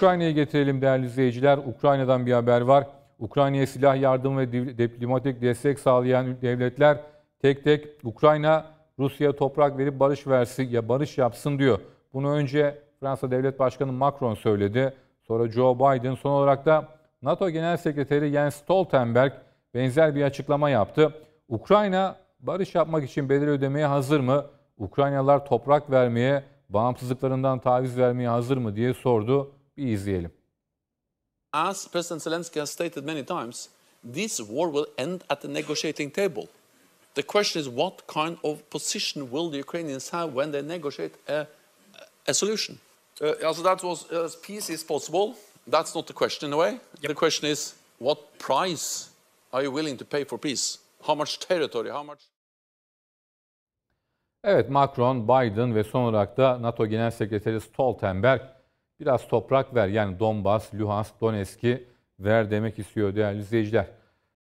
Ukrayna'ya getirelim değerli izleyiciler. Ukrayna'dan bir haber var. Ukrayna'ya silah yardım ve diplomatik destek sağlayan devletler tek tek Ukrayna Rusya toprak verip barış versin ya barış yapsın diyor. Bunu önce Fransa Devlet Başkanı Macron söyledi. Sonra Joe Biden son olarak da NATO Genel Sekreteri Jens Stoltenberg benzer bir açıklama yaptı. Ukrayna barış yapmak için bedel ödemeye hazır mı? Ukraynalılar toprak vermeye, bağımsızlıklarından taviz vermeye hazır mı diye sordu. и As President Zelensky has stated many times, this war will end at the negotiating table. The question is what kind of position will the Ukrainians have when they negotiate a, a solution? Uh, so that was as uh, peace is possible. That's not the question in a way. Yep. The question is what price are you willing to pay for peace? How much territory? How much? Evet Macron, Biden ve son olarak da NATO Genel Sekreteri Stoltenberg biraz toprak ver. Yani Donbas, Luhansk, Donetsk'i ver demek istiyor değerli izleyiciler.